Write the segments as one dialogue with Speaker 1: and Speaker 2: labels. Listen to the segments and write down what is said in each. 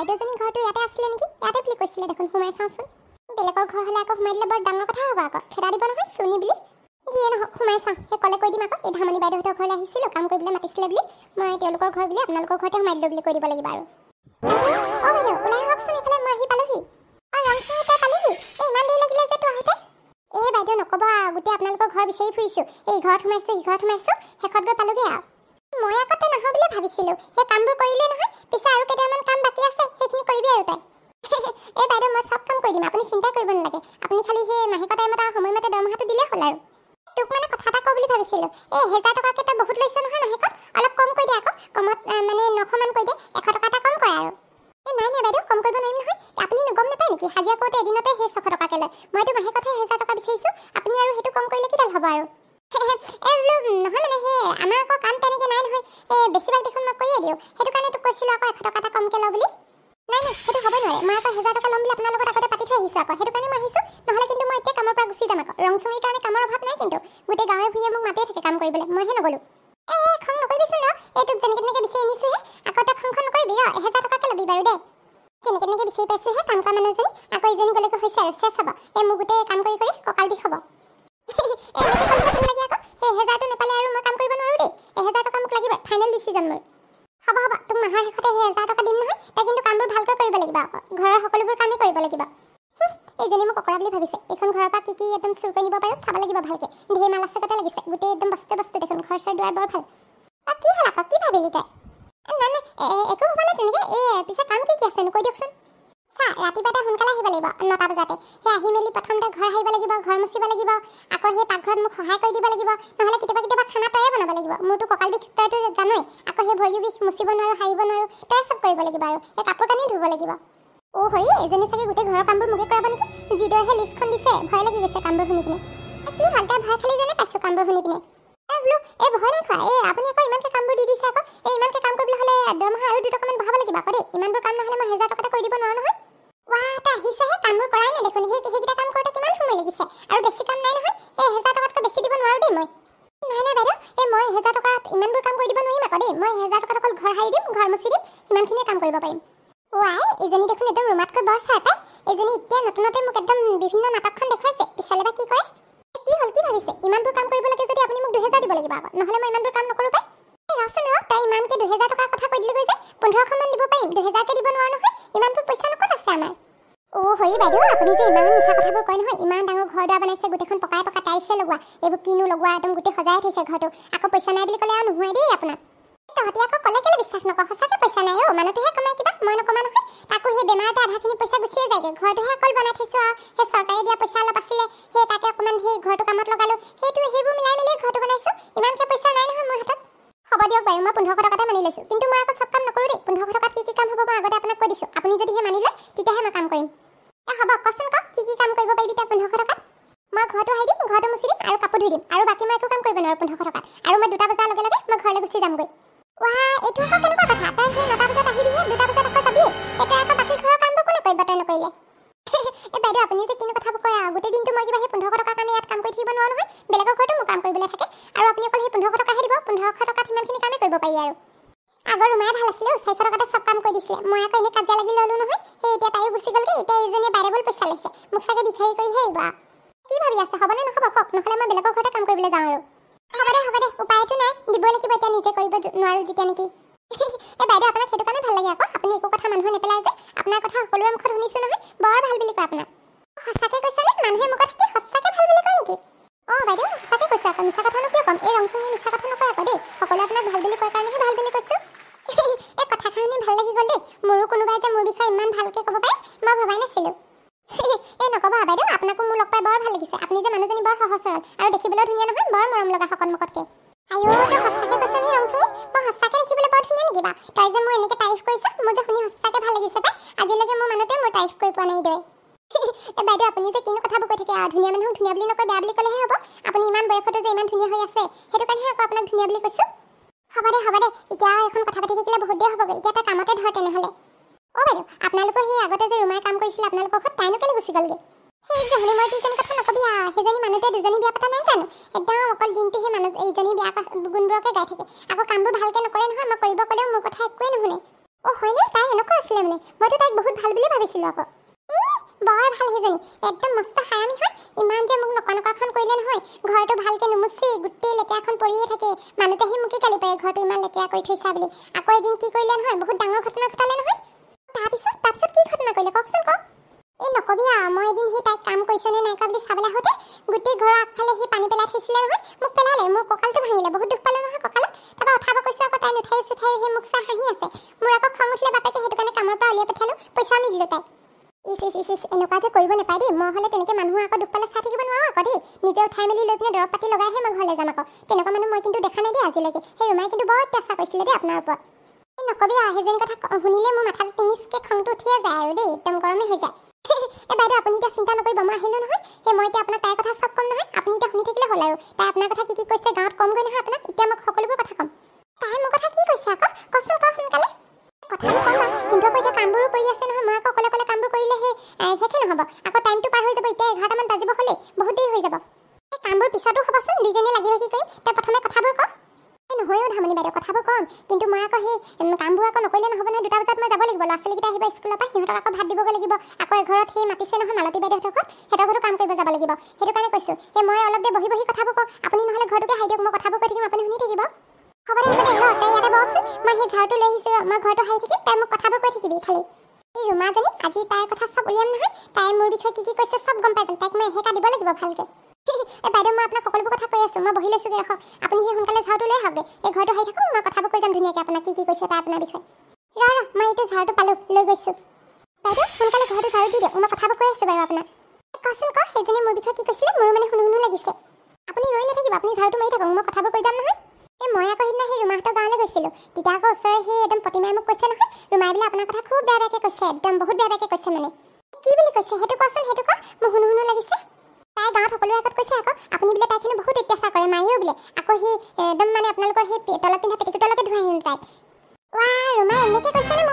Speaker 1: বাইদেউজনী ঘৰটো ইয়াতে আছিলে নেকি ইয়াতে বুলি কৈছিলে দেখোন সোমাইছাচোন বেলেগৰ ঘৰ হ'লে আকৌ সোমাই দিলে বৰ ডাঙৰ কথা হ'ব আকৌ খেদা দিব নহয় চুনি বুলি যিয়ে নহওক সোমাই চাওঁ সেই ক'লে কৈ দিম আকৌ এই ধামনি বাইদেউহঁতৰ ঘৰলৈ আহিছিলোঁ কাম কৰিবলৈ মাতিছিলে বুলি মই তেওঁলোকৰ ঘৰ বুলি আপোনালোকৰ ঘৰতে সোমাই দিলোঁ বুলি কৈ দিব লাগিব আৰু মই আকৌ নহয় বুলি ভাবিছিলো সেই কামবোৰ কৰিলে নহয় পিছে আৰু কেইটামান সেইখিনি কৰিবি আৰু তাই এই বাইদেউ মই চব কাম কৰি দিম আপুনি চিন্তাই কৰিব নালাগে আপুনি খালি সেই মাহেকৰ টাইমত আৰু সময়মতে দৰমহাটো দিলে হ'ল আৰু তোক মানে কথা এটা কওঁ বুলি ভাবিছিলোঁ এই হেজাৰ টকাকৈ তই বহুত লৈছ নহয় মাহেকত অলপ কম কৰি দিয়া আকৌ কমত মানে নশমান কৰি দিয়ে এশ টকা এটা কম কৰা আৰু এই নাই নাই বাইদেউ কম কৰিব নোৱাৰিম নহয় আপুনি নগম নাপায় নেকি হাজিৰা কৰোঁতে এদিনতে সেই ছশ টকাকৈ লয় মইতো মাহেকতহে হেজাৰ টকা বিচাৰিছোঁ আপুনি আৰু সেইটো কম কৰিলে কিডাল হ'ব আৰু নহয় মানে সেই আমাৰ আকৌ কাম তেনেকৈ নাই নহয় এই বেছি বাল্টিখন মই কৰিয়ে দিওঁ সেইটো কাৰণে তোক কৈছিলোঁ আকৌ এশ টকা এটা কমকৈ লওঁ বুলি নাই নাই সেইটো হ'ব নোৱাৰে মই আকৌ হেজাৰ টকা ল'ম বুলি আপোনাৰ লগত আগতে পাতি থৈ আহিছোঁ আকৌ সেইটো কাৰণে মই আহিছোঁ নহ'লে কিন্তু মই এতিয়া কামৰ পৰা গুচি যাম আকৌ ৰংচুঙীৰ কাৰণে কামৰ অভাৱ নাই কিন্তু গোটেই গাঁৱে ভূঞে মোক মাতিয়ে থাকে কাম কৰিবলৈ মইহে নগ'লোঁ এই খং নকৰিবিচোন ৰ এইটোক যেনেকৈ তেনেকৈ বিচাৰি আনিছোঁহে আকৌ তই খংখন নকৰিবি ৰ এহেজাৰ টকাকে ল'বি বাৰু দেই যেনেকৈ তেনেকৈ বিচাৰি পাইছোঁহে কাম কৰা মানুহজনী আকৌ এজনী গ'লেগৈ হৈছে আৰু চেছ হ'ব এই মোৰ গোটেই কাম কৰি কৰি কঁকাল বিষ হ'ব লাগে আকৌ সেই এহেজাৰটো নেপালে আৰু মই কাম কৰিব নোৱাৰোঁ দেই এহেজাৰ টকা মোক লাগিব ফাইনেল ডিচিজন মোৰ হ'ব হ'ব তোক মাহৰ শেষতে সেই হেজাৰ টকা দিম নহয় তাই কিন্তু কামবোৰ ভালকৈ কৰিব লাগিব আকৌ ঘৰৰ সকলোবোৰ কামেই কৰিব লাগিব এইজনী মোক অকৰা বুলি ভাবিছে এইখন ঘৰৰ পৰা কি কি একদম চুৰ কৰি নিব পাৰোঁ চাব লাগিব ভালকৈ ধেৰ মাল আছে কথা লাগিছে গোটেই একদম বস্তু বস্তু দেখোন ঘৰ চৰ দুৱাৰ বৰ ভাল কি হ'ল আকৌ কি ভাবিলি তাই একো ভবা নাই তেনেকৈ এই পিছে কাম কি কি আছেনো কৈ দিয়কচোন ৰাতিপুৱা এটা সোনকালে আহিব লাগিব নটা বজাতে সেই আহি মেলি প্ৰথমতে ঘৰ সাৰিব লাগিব ঘৰ মুচিব লাগিব আকৌ সেই পাকঘৰত মোক সহায় কৰি দিব লাগিব নহ'লে কেতিয়াবা কেতিয়াবা খানা তয়ে বনাব লাগিব মোৰতো কঁকাল বিষ তইতো জানোৱেই আকৌ সেই ভৰি বিষ মুচিব নোৱাৰোঁ সাৰিব নোৱাৰোঁ তই চব কৰিব লাগিব আৰু সেই কাপোৰ কানি ধুব লাগিব অ' হৰি এজনী চাগে গোটেই ঘৰৰ কামবোৰ মোকে কৰাব নেকি যিদৰে সেই লিষ্টখন দিছে ভয় লাগি গৈছে কামবোৰ শুনি পিনে কি হ'ল তাই ভয় খালি জানে পাইছোঁ কামবোৰ শুনি পিনে বোলো এই ভয় নাই খোৱা এই আপুনি আকৌ ইমানকৈ কামবোৰ দি দিছে আকৌ এই ইমানকৈ কাম কৰিবলৈ হ'লে দৰমহা আৰু দুটকামান বঢ়াব লাগিব আকৌ দেই ইমানবোৰ কাম নহ'লে মই হেজাৰ টকা এটা কৰি দিব নোৱাৰোঁ নহয় ইমানবোৰ কাম কৰিব লাগিব আকৌ নহ'লে মই ইমানবোৰ কাম নকৰোঁ পাই ৰচোন ৰ তাই ইমানকৈ দুহেজাৰ টকা কথা কৈ দিলে গৈ যে পোন্ধৰশমান দিব পাৰিম দুহেজাৰকৈ দিব নোৱাৰো নহয় ইমানবোৰ পইচা নক'ত আছে আমাৰ অ' হৰি বাইদেউ আপুনি যে ইমান মিছা কথাবোৰ কয় নহয় ইমান ডাঙৰ ঘৰ দুৱাৰ বনাইছে গোটেইখন পকাই পকাই টাইলছে লগোৱা এইবোৰ কিনো লগোৱা একদম গোটেই সজাই থৈছে ঘৰটো আকৌ পইচা নাই বুলি ক'লে আৰু নোহোৱাই দেই আপোনাৰ তহঁতি আকৌ ক'লে কেলে বিশ্বাস নকৰ সঁচাকে পইচা নাই অ' মানুহটোহে কমাই কিবা মই নকমা নহয় তাকো সেই বেমাৰতে আধাখিনি পইচা গুচিয়ে যায়গৈ ঘৰটোহে অকল বনাই থৈছোঁ আৰু সেই চৰকাৰে দিয়া পইচা অলপ আছিলে সেই সুধি দিম আৰু বাকী মই একো কাম কৰিব নোৱাৰো পোন্ধৰশ টকাত আৰু মই দুটা বজাৰ লগে লগে মই ঘৰলৈ গুচি যামগৈ মোক চাগে বিচাৰি কৰিহে আহিব আৰু কি ভাবি আছে হবনে নহব কওক নহলে মই বেলেগৰ ঘৰতে কাম কৰিবলৈ যাওঁ আৰু হব দে হব দে উপায়তো নাই দিব লাগিব এতিয়া নিজে কৰিব নোৱাৰো যেতিয়া নেকি এই বাইদেউ আপোনাক সেইটো কাৰণে ভাল লাগে আকৌ আপুনি একো কথা মানুহে নেপেলাই যে আপোনাৰ কথা সকলোৰে মুখত শুনিছো নহয় বৰ ভাল বুলি কয় আপোনাক সঁচাকে কৈছে নে মানুহে মুখত কি সঁচাকে ভাল বুলি কয় নেকি অঁ বাইদেউ সঁচাকে দিবা তাই যে মই এনেকৈ তাৰিফ কৰিছোঁ মোৰ যে শুনি সঁচাকৈ ভাল লাগিছে পাই আজিলৈকে মোৰ মানুহটোৱে মোৰ তাৰিফ কৰি পোৱা নাই দৈ এ বাইদেউ আপুনি যে কিনো কথাবোৰ কৈ থাকে আৰু ধুনীয়া মানুহ ধুনীয়া বুলি নকয় বেয়া বুলি ক'লেহে হ'ব আপুনি ইমান বয়সতো যে ইমান ধুনীয়া হৈ আছে সেইটো কাৰণে আকৌ আপোনাক ধুনীয়া বুলি কৈছোঁ হ'ব দে হ'ব দে এতিয়া এখন কথা পাতি থাকিলে বহুত দেৰি হ'বগৈ এতিয়া এটা কামতে ধৰ তেনেহ'লে অ' বাইদেউ আপোনালোকৰ সেই আগতে যে ৰুমাই কাম কৰিছিলে আপোনালোকৰ ঘৰত তাইনো কেনে গুচি গ'লগৈ এই জহনী মৰাটিজনী কথা নক'বি আৰু সেইজনী মানুহ যে দুজনী বিয়া পতা নাই জানো একদম অকল দিনটো সেই মানুহ ইজনী বিয়া গুণবোৰকে গাই থাকে আকৌ কামবোৰ ভালকৈ নকৰে নহয় মই কৰিব ক'লেও মোৰ কথা একোৱে নুশুনে অ' হয়নে তাই এনেকুৱা আছিলে মানে মইতো তাইক বহুত ভাল বুলি ভাবিছিলোঁ আকৌ বৰ ভাল সেইজনী একদম মস্ত হাৰামী হয় ইমান যে মোক নকা নকাখন কৰিলে নহয় ঘৰটো ভালকৈ নুমুচি গোটেই লেতেৰাখন পৰিয়ে থাকে মানুহটো আহি মোকে কালি পাৰে ঘৰটো ইমান লেতেৰা কৰি থৈছা বুলি আকৌ এদিন কি কৰিলে নহয় বহুত ডাঙৰ ঘটনা ঘটালে নহয় তাৰপিছত তাৰপিছত কি ঘটনা কৰিলে কওকচোন কওক এই নক'বিয়া মই এদিন সি তাইক কাম কৰিছেনে নাই কৰা বুলি চাবলৈ আহোঁতে গোটেই ঘৰৰ আগফালে সি পানী পেলাই থৈছিলে নহয় মোক পেলালে মোৰ কঁকালটো ভাঙিলে বহুত দুখ পালোঁ নহয় কঁকালত তাৰপৰা উঠাব কৈছোঁ আকৌ তাই নুঠাই চুঠাই সি মোক চাই হাঁহি আছে মোৰ আকৌ খং উঠিলে বাপেকে সেইটো কাৰণে কামৰ পৰা উলিয়াই পঠিয়ালোঁ পইচা আনি দিলোঁ তাইক ইছ ইছ ইছ ইছ এনেকুৱা যে কৰিব নাপায় দেই মই হ'লে তেনেকৈ মানুহৰ আকৌ দুখ পালে চাই থাকিব নোৱাৰোঁ আকৌ দেই নিজে উঠাই মেলি লৈ পিনে দৰৱ পাতি লগাইহে মই ঘৰলৈ যাম আকৌ তেনেকুৱা মানুহ মই কিন্তু দেখা নাই দেই আজিলৈকে সেই ৰুমাই কিন্তু বৰ অত্যাচাৰ কৰিছিলে দেই আপোনাৰ ওপৰত এই নক'বি আৰু সেইজনী কথা শুনিলে মোৰ মাথাত তিনিচকৈ খংটো উঠিয়ে যায় আৰু দেই একদম গৰমে হৈ যায় এ বাইদেউ আপুনি এতিয়া চিন্তা নকৰিব মই আহিলোঁ নহয় সেই মই এতিয়া আপোনাক তাইৰ কথা চব ক'ম নহয় আপুনি এতিয়া শুনি থাকিলে হ'ল আৰু তাই আপোনাৰ কথা কি কি কৈছে খাব ক'ম কিন্তু মই আকৌ সেই কামবোৰ আকৌ নকৰিলে নহ'ব নহয় দুটা বজাত মই যাব লাগিব ল'ৰা ছোৱালীকেইটা আহিব স্কুলৰ পৰা সিহঁতক আকৌ ভাত দিবগৈ লাগিব আকৌ এঘৰত সেই মাতিছে নহয় মালতী বাইদেউহঁতক সিহঁতকতো কাম কৰিব যাব লাগিব সেইটো কাৰণে কৈছোঁ সেই মই অলপ দেৰি বহি বহি কথাবোৰ কওঁ আপুনি নহ'লে ঘৰটোকে হাৰি দিয়ক মই কথাবোৰ কৈ থাকিম আপুনি শুনি থাকিব হ'ব দে হ'ব দে ৰ তই ইয়াতে বহচোন মই সেই ঘৰটো লৈ আহিছোঁ ৰ মই ঘৰটো হাৰি থাকিম তাই মোক কথাবোৰ কৈ থাকিবি খালি এই ৰুমাজনী আজি তাইৰ কথা চব উলিয়াম নহয় তাই মোৰ বিষয়ে কি কি কৈছে চব গম পাই যাম তাইক মই এহেকা দিব লাগিব ভালকৈ বাইদেউ মই আপোনাক সকলোবোৰ কথা কৈ আছোঁ মই বহি লৈছোগৈ ৰাখক আপুনি সেই সোনকালে ঝাৰটো লৈ আহকগৈ এই ঘৰটো হাৰি থাকোঁ মই কথাবোৰ কৈ যাম ধুনীয়াকৈ আপোনাক কি কি কৈছে তাৰ আপোনাৰ বিষয়ে ৰহ ৰহ মই এইটো ঝাৰটো পালোঁ লৈ গৈছোঁ বাইদেউ সোনকালে ঘৰটো ঝাৰু দি দিয়ক মই কথাবোৰ কৈ আছোঁ বাৰু আপোনাক কওকচোন কওক সেইজনীয়ে মোৰ বিষয়ে কি কৈছিলে মোৰো মানে শুনো শুনো লাগিছে আপুনি ৰৈ নাথাকিব আপুনি ঝাৰটো মাৰি থাকক মই কথাবোৰ কৈ যাম নহয় এই মই আকৌ সেইদিনা সেই ৰুমাহঁতৰ গাঁৱলৈ গৈছিলোঁ তেতিয়া আকৌ ওচৰৰে সেই একদম প্ৰতিমাই মোক কৈছে নহয় ৰুমাই বোলে আপোনাৰ কথা খুব বেয়া বেয়াকৈ কৈছে একদম বহুত বেয়া বেয়াকৈ কৈছে মানে কি বুলি কৈছে সেইটো কওকচোন সেইটো কওক মই শুনো শুনো আগত কৈছে আকৌ আপুনি বোলে তাইখিনি বহুত অত্যাচাৰ কৰে মাৰিও বোলে আকৌ সি একদম মানে আপোনালোকৰ সেই তলত পিন্ধা পেটিকোটলৈকে ধুৱাই আহিম তাইক আৰু মোৰ বিষয়ে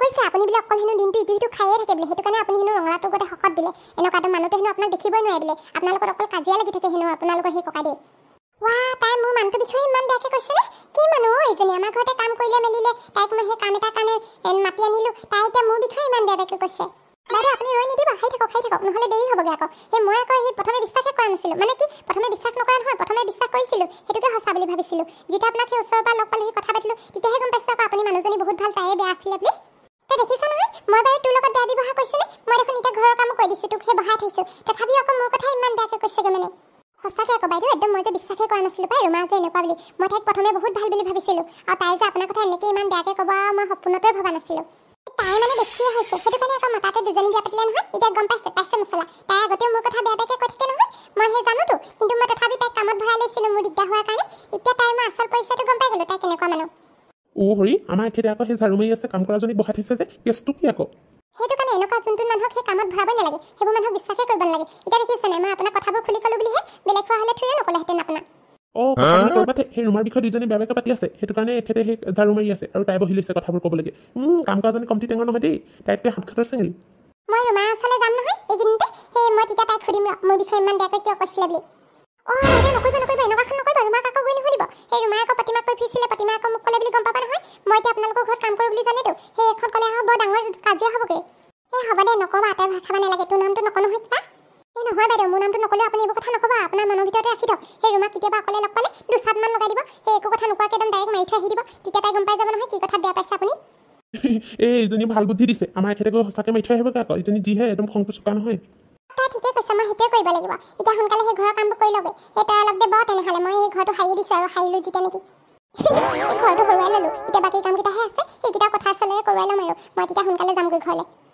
Speaker 1: কৈছে আপুনি বোলে অকল হেনো সেইটো কাৰণে আপুনি গোটেই শকত দিলে এনেকুৱা এটা মানুহটো হেনো আপোনাক দেখিবই নোৱাৰে বোলে অকল কাজিয়া লাগি থাকে ককাইদেউ তাই মোৰ মানুহটোৰ বিষয়ে ইমান বেয়াকৈ কৈছেনে কি মানুহ এজনী আমাৰ ঘৰতে কাম কৰিলে মেলিলে তাইক মই সেই কাম এটাৰ কাৰণে মাতি আনিলোঁ তাই এতিয়া মোৰ বিষয়ে ইমান বেয়া বেয়াকৈ কৈছে বাইদেউ আপুনি ৰৈ নিদিব খাই থাকক খাই থাকক নহ'লে দেৰি হ'বগৈ আকৌ সেই মই আকৌ সেই প্ৰথমে বিশ্বাসহে কৰা নাছিলোঁ মানে কি প্ৰথমে বিশ্বাস নকৰা নহয় প্ৰথমে বিশ্বাস কৰিছিলোঁ সেইটোকে সঁচা বুলি ভাবিছিলোঁ যেতিয়া আপোনাক সেই ওচৰৰ পৰা লগ পালোঁ সেই কথা পাতিলোঁ তেতিয়াহে গম পাইছোঁ আকৌ আপুনি মানুহজনী বহুত ভাল তাইয়ে বেয়া আছিলে বুলি তই দেখিছা নহয় মই বাৰু তোৰ লগত বেয়া ব্যৱহাৰ কৰিছোঁ নে মই দেখোন এতিয়া ঘৰৰ কামো কৈ দিছোঁ তোক সেই বহাই থৈছোঁ তথাপিও আকৌ মোৰ কথা ইমান বেয়াকৈ কৈছেগৈ মানে সঁচাকৈ আকৌ বাইদেউ একদম মই যে বিশ্বাসেই কৰা নাছিলোঁ পাই ৰুমা যে এনেকুৱা বুলি মই তাইক প্ৰথমে বহুত ভাল বুলি ভাবিছিলোঁ আৰু তাই যে আপোনাৰ কথা এনেকৈ ইমান বেয়াকৈ ক'ব আৰু মই সপোনতে ভবা নাছিলোঁ তাই মানে বেছিয়ে হৈছে সেইটো কাৰণে আকৌ মতাতে দুজনী বিয়া পাতিলে নহয় এতিয়া গম পাইছে পাইছে মছলা তাই আগতেও মোৰ কথা বেয়া বেয়াকৈ কৈ থাকে নহয় মই সেই জানোতো কিন্তু মই তথাপি তাইক কামত ভৰাই লৈছিলোঁ মোৰ দিগদাৰ হোৱাৰ কাৰণে এতিয়া তাইৰ মই আচল পৰিচয়টো গম পাই গ'লোঁ তাই কেনেকুৱা মানুহ ও হৰি আমাৰ এখেতে আকৌ সেই ঝাৰু মাৰি আছে কাম কৰাজনীক বহাই থৈছে যে কেছটো কি আকৌ সেইটো কাৰণে এনেকুৱা যোনটো মানুহক সেই কামত ভৰাবই নালাগে সেইবোৰ মানুহক বিশ্বাসে কৰিব নালাগে এতিয়া দেখিছে নাই মই আপোনাৰ কথাবোৰ খুলি ক'লো বুলিহে বেলেগ খোৱা হ'লে থৈয়ে নক'লেহেঁতেন আপোনাক নহয় এইজনী ভাল বুদ্ধি দিছে আমাৰ এখেতে গৈ সঁচাকৈ মাৰি থৈ আহিবগৈ আকৌ এইজনী যিহে একদম খংটো চোকা নহয় কৰিব লাগিব এতিয়া সোনকালে সেই ঘৰৰ কামবোৰ কৰি ল'বি সেই তই অলপ দে বৰ তেনেহ'লে মই এই ঘৰটো সাৰি দিছোঁ আৰু সাৰিলোঁ যেতিয়া নেকি এই ঘৰটো সৰোৱাই ল'লোঁ এতিয়া বাকী কামকেইটাহে আছে সেইকেইটা কথা চলেৰে কৰোৱাই ল'ম আৰু মই তেতিয়া সোনকালে যামগৈ ঘৰলৈ